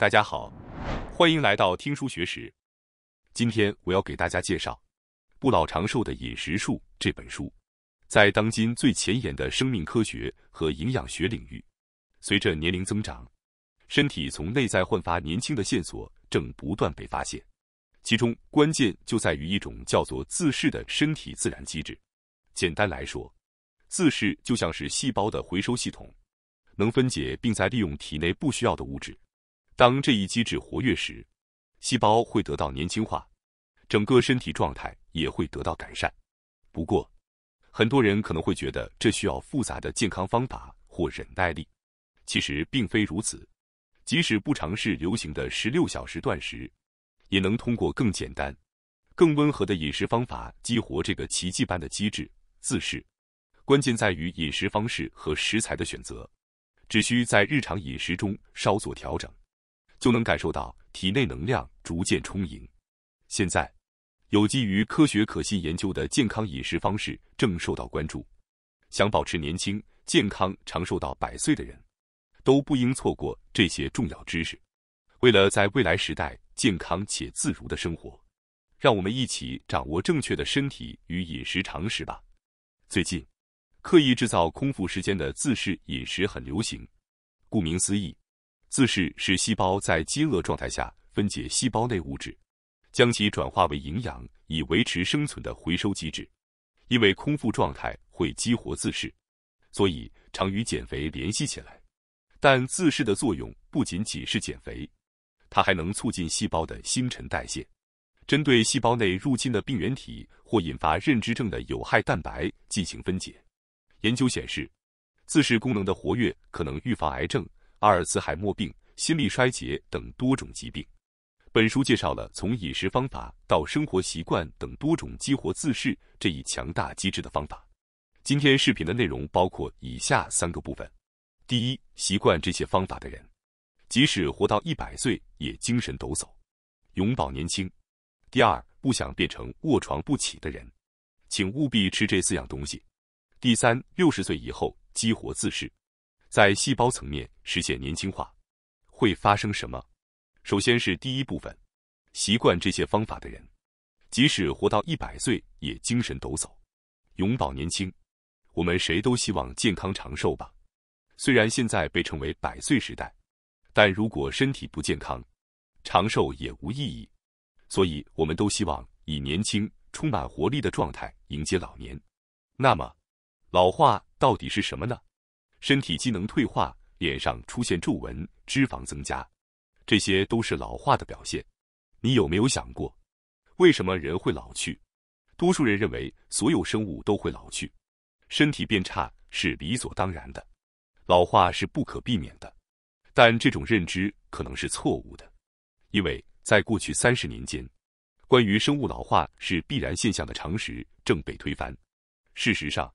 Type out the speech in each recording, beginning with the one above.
大家好，欢迎来到听书学识。今天我要给大家介绍《不老长寿的饮食术》这本书。在当今最前沿的生命科学和营养学领域，随着年龄增长，身体从内在焕发年轻的线索正不断被发现。其中关键就在于一种叫做自噬的身体自然机制。简单来说，自噬就像是细胞的回收系统，能分解并在利用体内不需要的物质。当这一机制活跃时，细胞会得到年轻化，整个身体状态也会得到改善。不过，很多人可能会觉得这需要复杂的健康方法或忍耐力，其实并非如此。即使不尝试流行的十六小时断食，也能通过更简单、更温和的饮食方法激活这个奇迹般的机制。自试，关键在于饮食方式和食材的选择，只需在日常饮食中稍作调整。就能感受到体内能量逐渐充盈。现在，有基于科学可信研究的健康饮食方式正受到关注。想保持年轻、健康、长寿到百岁的人，都不应错过这些重要知识。为了在未来时代健康且自如的生活，让我们一起掌握正确的身体与饮食常识吧。最近，刻意制造空腹时间的自适饮食很流行。顾名思义。自噬是细胞在饥饿状态下分解细胞内物质，将其转化为营养以维持生存的回收机制。因为空腹状态会激活自噬，所以常与减肥联系起来。但自噬的作用不仅仅是减肥，它还能促进细胞的新陈代谢，针对细胞内入侵的病原体或引发认知症的有害蛋白进行分解。研究显示，自噬功能的活跃可能预防癌症。阿尔茨海默病、心力衰竭等多种疾病。本书介绍了从饮食方法到生活习惯等多种激活自噬这一强大机制的方法。今天视频的内容包括以下三个部分：第一，习惯这些方法的人，即使活到一百岁也精神抖擞，永葆年轻；第二，不想变成卧床不起的人，请务必吃这四样东西；第三，六十岁以后激活自噬。在细胞层面实现年轻化会发生什么？首先是第一部分，习惯这些方法的人，即使活到一百岁也精神抖擞，永葆年轻。我们谁都希望健康长寿吧？虽然现在被称为百岁时代，但如果身体不健康，长寿也无意义。所以，我们都希望以年轻、充满活力的状态迎接老年。那么，老化到底是什么呢？身体机能退化，脸上出现皱纹，脂肪增加，这些都是老化的表现。你有没有想过，为什么人会老去？多数人认为，所有生物都会老去，身体变差是理所当然的，老化是不可避免的。但这种认知可能是错误的，因为在过去三十年间，关于生物老化是必然现象的常识正被推翻。事实上，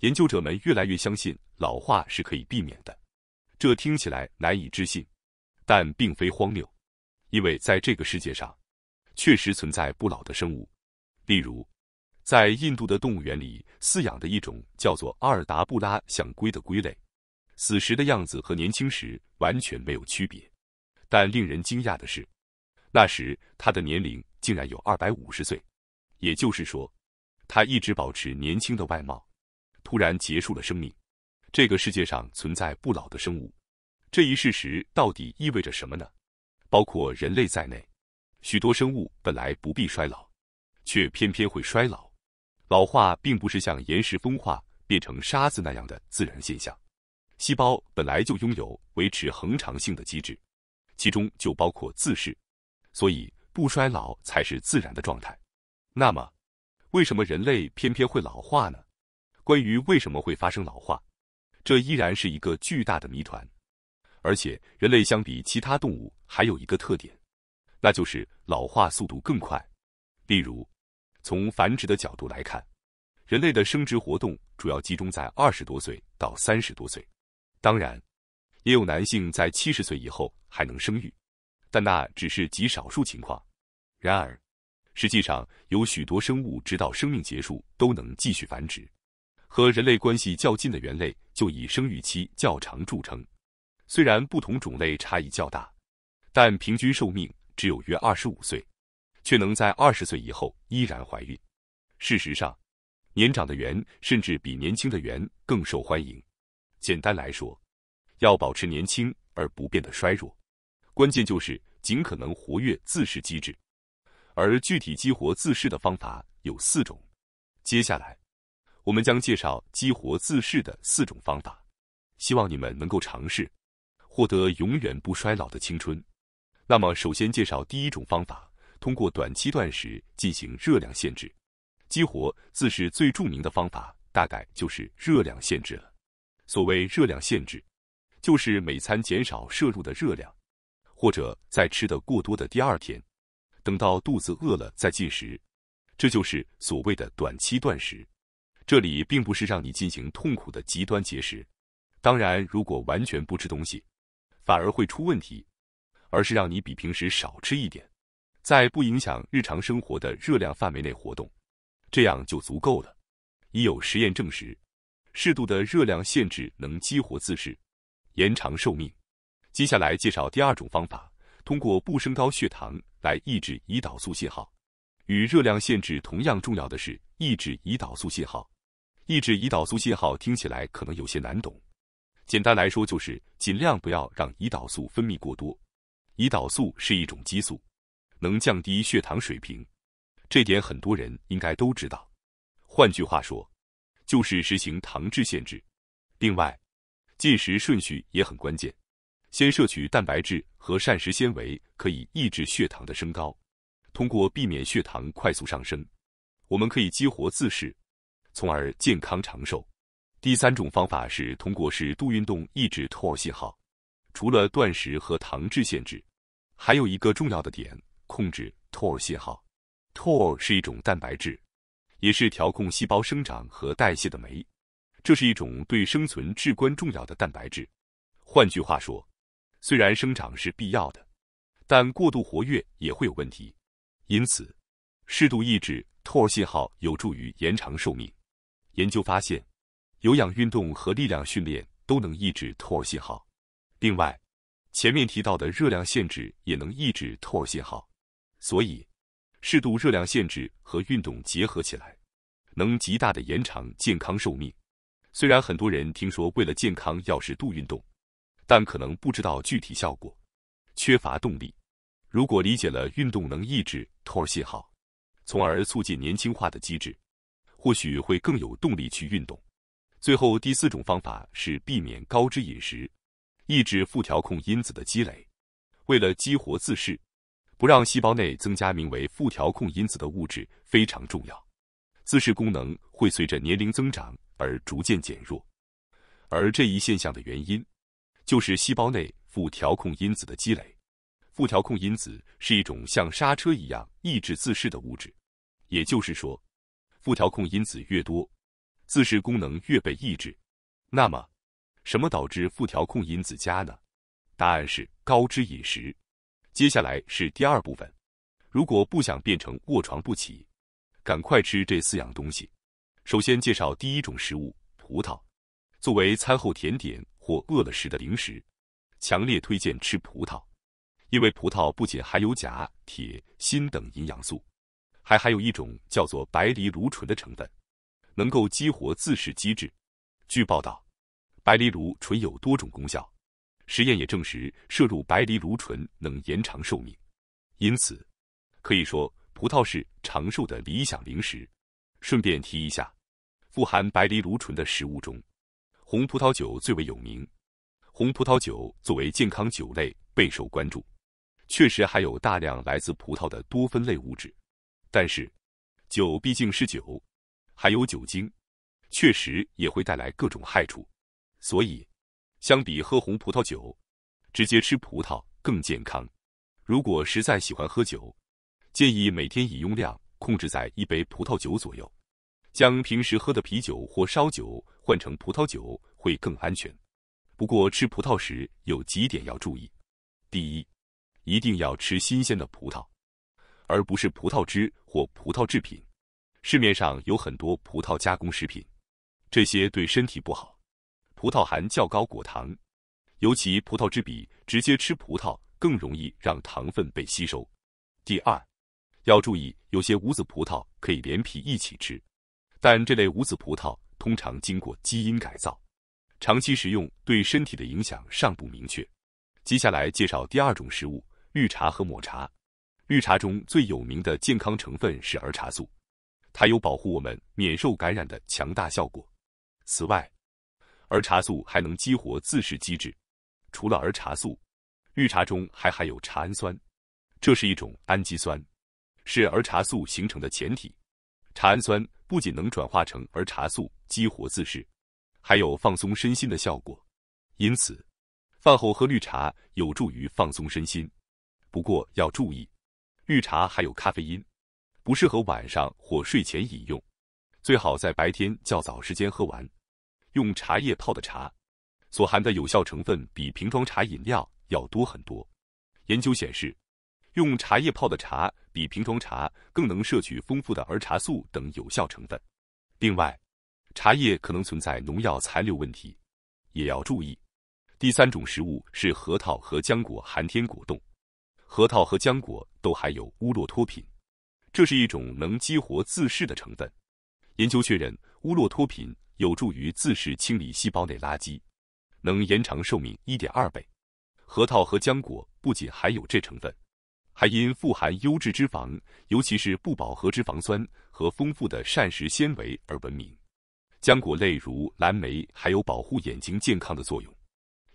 研究者们越来越相信，老化是可以避免的。这听起来难以置信，但并非荒谬，因为在这个世界上，确实存在不老的生物。例如，在印度的动物园里饲养的一种叫做阿尔达布拉象龟的龟类，死时的样子和年轻时完全没有区别。但令人惊讶的是，那时它的年龄竟然有二百五十岁，也就是说，它一直保持年轻的外貌。突然结束了生命。这个世界上存在不老的生物，这一事实到底意味着什么呢？包括人类在内，许多生物本来不必衰老，却偏偏会衰老。老化并不是像岩石风化变成沙子那样的自然现象。细胞本来就拥有维持恒常性的机制，其中就包括自噬。所以，不衰老才是自然的状态。那么，为什么人类偏偏会老化呢？关于为什么会发生老化，这依然是一个巨大的谜团。而且，人类相比其他动物还有一个特点，那就是老化速度更快。例如，从繁殖的角度来看，人类的生殖活动主要集中在二十多岁到三十多岁。当然，也有男性在七十岁以后还能生育，但那只是极少数情况。然而，实际上有许多生物直到生命结束都能继续繁殖。和人类关系较近的猿类就以生育期较长著称，虽然不同种类差异较大，但平均寿命只有约二十五岁，却能在二十岁以后依然怀孕。事实上，年长的猿甚至比年轻的猿更受欢迎。简单来说，要保持年轻而不变的衰弱，关键就是尽可能活跃自噬机制，而具体激活自噬的方法有四种。接下来。我们将介绍激活自噬的四种方法，希望你们能够尝试，获得永远不衰老的青春。那么，首先介绍第一种方法：通过短期断食进行热量限制，激活自噬最著名的方法大概就是热量限制了。所谓热量限制，就是每餐减少摄入的热量，或者在吃的过多的第二天，等到肚子饿了再进食，这就是所谓的短期断食。这里并不是让你进行痛苦的极端节食，当然，如果完全不吃东西，反而会出问题，而是让你比平时少吃一点，在不影响日常生活的热量范围内活动，这样就足够了。已有实验证实，适度的热量限制能激活自噬，延长寿命。接下来介绍第二种方法，通过不升高血糖来抑制胰岛素信号。与热量限制同样重要的是抑制胰岛素信号。抑制胰岛素信号听起来可能有些难懂，简单来说就是尽量不要让胰岛素分泌过多。胰岛素是一种激素，能降低血糖水平，这点很多人应该都知道。换句话说，就是实行糖质限制。另外，进食顺序也很关键，先摄取蛋白质和膳食纤维，可以抑制血糖的升高。通过避免血糖快速上升，我们可以激活自噬。从而健康长寿。第三种方法是通过适度运动抑制托 o 信号。除了断食和糖质限制，还有一个重要的点：控制托 o 信号。托 o 是一种蛋白质，也是调控细胞生长和代谢的酶。这是一种对生存至关重要的蛋白质。换句话说，虽然生长是必要的，但过度活跃也会有问题。因此，适度抑制托 o 信号有助于延长寿命。研究发现，有氧运动和力量训练都能抑制托 o 信号。另外，前面提到的热量限制也能抑制托 o 信号。所以，适度热量限制和运动结合起来，能极大的延长健康寿命。虽然很多人听说为了健康要适度运动，但可能不知道具体效果，缺乏动力。如果理解了运动能抑制托 o 信号，从而促进年轻化的机制。或许会更有动力去运动。最后，第四种方法是避免高脂饮食，抑制负调控因子的积累。为了激活自噬，不让细胞内增加名为负调控因子的物质非常重要。自噬功能会随着年龄增长而逐渐减弱，而这一现象的原因就是细胞内负调控因子的积累。负调控因子是一种像刹车一样抑制自噬的物质，也就是说。负调控因子越多，自噬功能越被抑制。那么，什么导致负调控因子加呢？答案是高脂饮食。接下来是第二部分。如果不想变成卧床不起，赶快吃这四样东西。首先介绍第一种食物——葡萄，作为餐后甜点或饿了时的零食，强烈推荐吃葡萄，因为葡萄不仅含有钾、铁、锌等营养素。还含有一种叫做白藜芦醇的成分，能够激活自噬机制。据报道，白藜芦醇有多种功效，实验也证实摄入白藜芦醇能延长寿命。因此，可以说葡萄是长寿的理想零食。顺便提一下，富含白藜芦醇的食物中，红葡萄酒最为有名。红葡萄酒作为健康酒类备受关注，确实含有大量来自葡萄的多酚类物质。但是，酒毕竟是酒，含有酒精，确实也会带来各种害处。所以，相比喝红葡萄酒，直接吃葡萄更健康。如果实在喜欢喝酒，建议每天饮用量控制在一杯葡萄酒左右。将平时喝的啤酒或烧酒换成葡萄酒会更安全。不过吃葡萄时有几点要注意：第一，一定要吃新鲜的葡萄。而不是葡萄汁或葡萄制品。市面上有很多葡萄加工食品，这些对身体不好。葡萄含较高果糖，尤其葡萄汁比直接吃葡萄更容易让糖分被吸收。第二，要注意有些无籽葡萄可以连皮一起吃，但这类无籽葡萄通常经过基因改造，长期食用对身体的影响尚不明确。接下来介绍第二种食物：绿茶和抹茶。绿茶中最有名的健康成分是儿茶素，它有保护我们免受感染的强大效果。此外，儿茶素还能激活自噬机制。除了儿茶素，绿茶中还含有茶氨酸，这是一种氨基酸，是儿茶素形成的前提。茶氨酸不仅能转化成儿茶素激活自噬，还有放松身心的效果。因此，饭后喝绿茶有助于放松身心。不过要注意。绿茶还有咖啡因，不适合晚上或睡前饮用，最好在白天较早时间喝完。用茶叶泡的茶，所含的有效成分比瓶装茶饮料要多很多。研究显示，用茶叶泡的茶比瓶装茶更能摄取丰富的儿茶素等有效成分。另外，茶叶可能存在农药残留问题，也要注意。第三种食物是核桃和浆果含天果冻。核桃和浆果都含有乌洛托品，这是一种能激活自噬的成分。研究确认，乌洛托品有助于自噬清理细胞内垃圾，能延长寿命一点二倍。核桃和浆果不仅含有这成分，还因富含优质脂肪，尤其是不饱和脂肪酸和丰富的膳食纤维而闻名。浆果类如蓝莓还有保护眼睛健康的作用。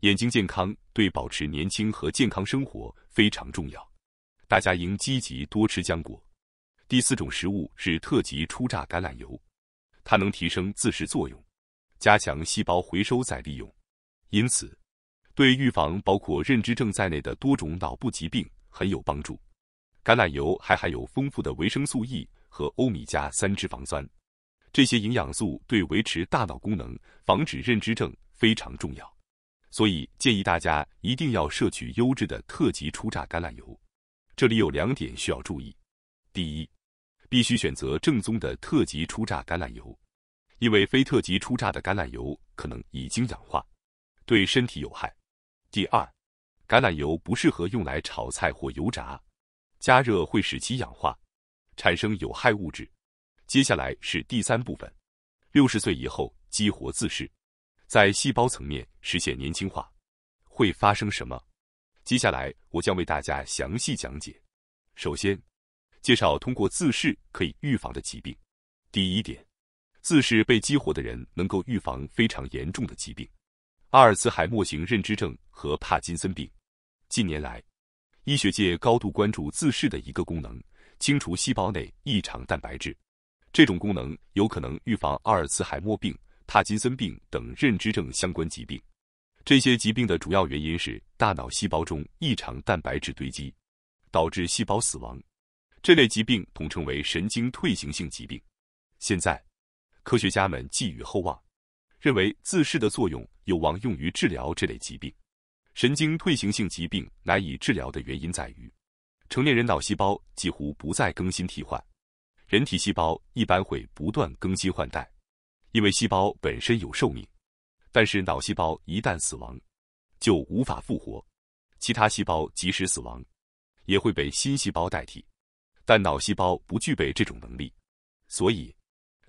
眼睛健康对保持年轻和健康生活非常重要，大家应积极多吃浆果。第四种食物是特级初榨橄榄油，它能提升自噬作用，加强细胞回收再利用，因此对预防包括认知症在内的多种脑部疾病很有帮助。橄榄油还含有丰富的维生素 E 和欧米伽三脂肪酸，这些营养素对维持大脑功能、防止认知症非常重要。所以建议大家一定要摄取优质的特级初榨橄榄油。这里有两点需要注意：第一，必须选择正宗的特级初榨橄榄油，因为非特级初榨的橄榄油可能已经氧化，对身体有害；第二，橄榄油不适合用来炒菜或油炸，加热会使其氧化，产生有害物质。接下来是第三部分：六十岁以后激活自噬。在细胞层面实现年轻化会发生什么？接下来我将为大家详细讲解。首先，介绍通过自噬可以预防的疾病。第一点，自噬被激活的人能够预防非常严重的疾病，阿尔茨海默型认知症和帕金森病。近年来，医学界高度关注自噬的一个功能——清除细胞内异常蛋白质。这种功能有可能预防阿尔茨海默病。帕金森病等认知症相关疾病，这些疾病的主要原因是大脑细胞中异常蛋白质堆积，导致细胞死亡。这类疾病统称为神经退行性疾病。现在，科学家们寄予厚望，认为自噬的作用有望用于治疗这类疾病。神经退行性疾病难以治疗的原因在于，成年人脑细胞几乎不再更新替换，人体细胞一般会不断更新换代。因为细胞本身有寿命，但是脑细胞一旦死亡，就无法复活。其他细胞即使死亡，也会被新细胞代替，但脑细胞不具备这种能力，所以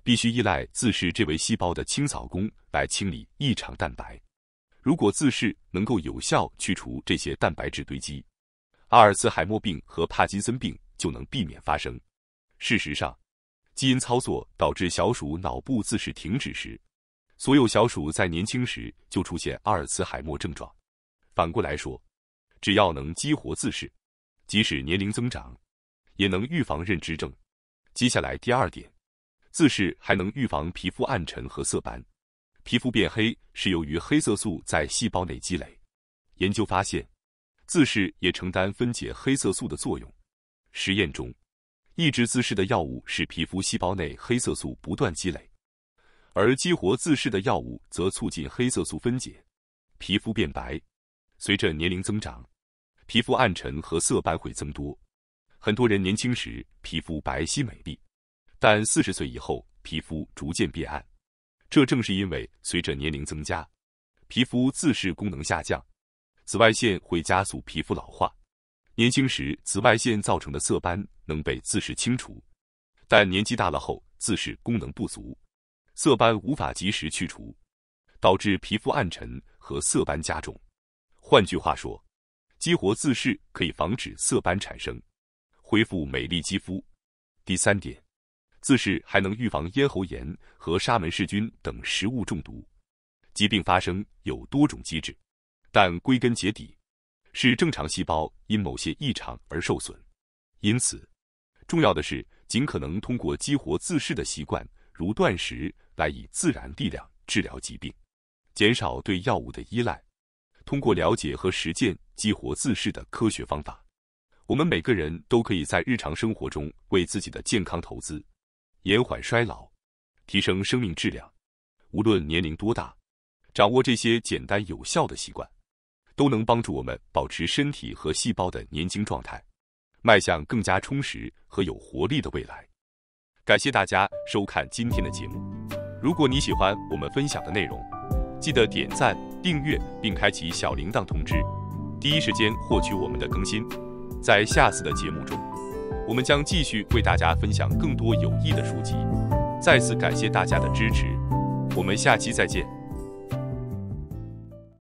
必须依赖自噬这位细胞的清扫工来清理异常蛋白。如果自噬能够有效去除这些蛋白质堆积，阿尔茨海默病和帕金森病就能避免发生。事实上，基因操作导致小鼠脑部自噬停止时，所有小鼠在年轻时就出现阿尔茨海默症状。反过来说，只要能激活自噬，即使年龄增长，也能预防认知症。接下来第二点，自噬还能预防皮肤暗沉和色斑。皮肤变黑是由于黑色素在细胞内积累。研究发现，自噬也承担分解黑色素的作用。实验中。抑制自噬的药物使皮肤细胞内黑色素不断积累，而激活自噬的药物则促进黑色素分解，皮肤变白。随着年龄增长，皮肤暗沉和色斑会增多。很多人年轻时皮肤白皙美丽，但四十岁以后皮肤逐渐变暗，这正是因为随着年龄增加，皮肤自噬功能下降。紫外线会加速皮肤老化，年轻时紫外线造成的色斑。能被自噬清除，但年纪大了后自噬功能不足，色斑无法及时去除，导致皮肤暗沉和色斑加重。换句话说，激活自噬可以防止色斑产生，恢复美丽肌肤。第三点，自噬还能预防咽喉炎和沙门氏菌等食物中毒疾病发生，有多种机制，但归根结底是正常细胞因某些异常而受损，因此。重要的是，尽可能通过激活自噬的习惯，如断食，来以自然力量治疗疾病，减少对药物的依赖。通过了解和实践激活自噬的科学方法，我们每个人都可以在日常生活中为自己的健康投资，延缓衰老，提升生命质量。无论年龄多大，掌握这些简单有效的习惯，都能帮助我们保持身体和细胞的年轻状态。迈向更加充实和有活力的未来。感谢大家收看今天的节目。如果你喜欢我们分享的内容，记得点赞、订阅并开启小铃铛通知，第一时间获取我们的更新。在下次的节目中，我们将继续为大家分享更多有益的书籍。再次感谢大家的支持，我们下期再见。